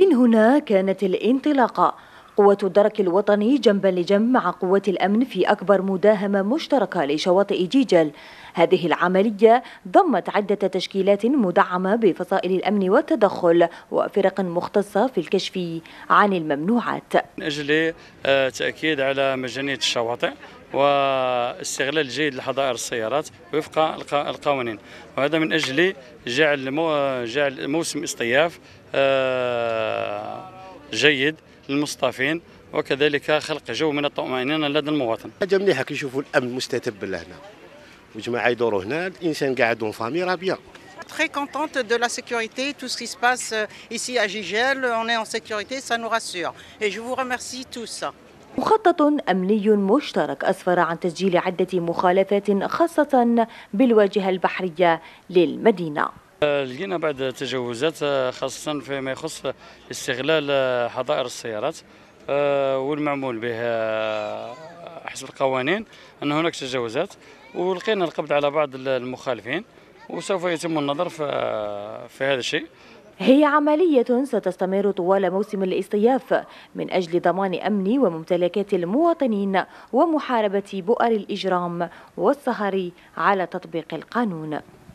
من هنا كانت الانطلاقة قوة الدرك الوطني جنبا لجنب مع قوة الأمن في أكبر مداهمة مشتركة لشواطئ جيجل هذه العملية ضمت عدة تشكيلات مدعمة بفصائل الأمن والتدخل وفرق مختصة في الكشف عن الممنوعات من أجل آه، تأكيد على مجانية الشواطئ واستغلال جيد لحظائر السيارات وفق القوانين وهذا من اجل جعل مو جعل موسم اصطياف آه، جيد للمصطافين وكذلك خلق جو من الطمأنينة لدى المواطن. حاجة مليحة كي يشوفوا الأمن مستتب لهنا وجماعة يدوروا هنا الإنسان قاعد اون فامي راه بيان. très contente de la sécurité. Tout ce qui se passe euh, ici à Gigel, on est en sécurité, ça nous rassure. Et je vous remercie tous. مخطط أمني مشترك أسفر عن تسجيل عدة مخالفات خاصة بالواجهة البحرية للمدينة لقينا بعض تجاوزات آه، خاصة فيما يخص استغلال آه، حظائر السيارات آه، والمعمول بها حسب القوانين أن هناك تجاوزات ولقينا القبض على بعض المخالفين وسوف يتم النظر في هذا الشيء هي عملية ستستمر طوال موسم الاصطياف من أجل ضمان أمن وممتلكات المواطنين ومحاربة بؤر الإجرام والسهر على تطبيق القانون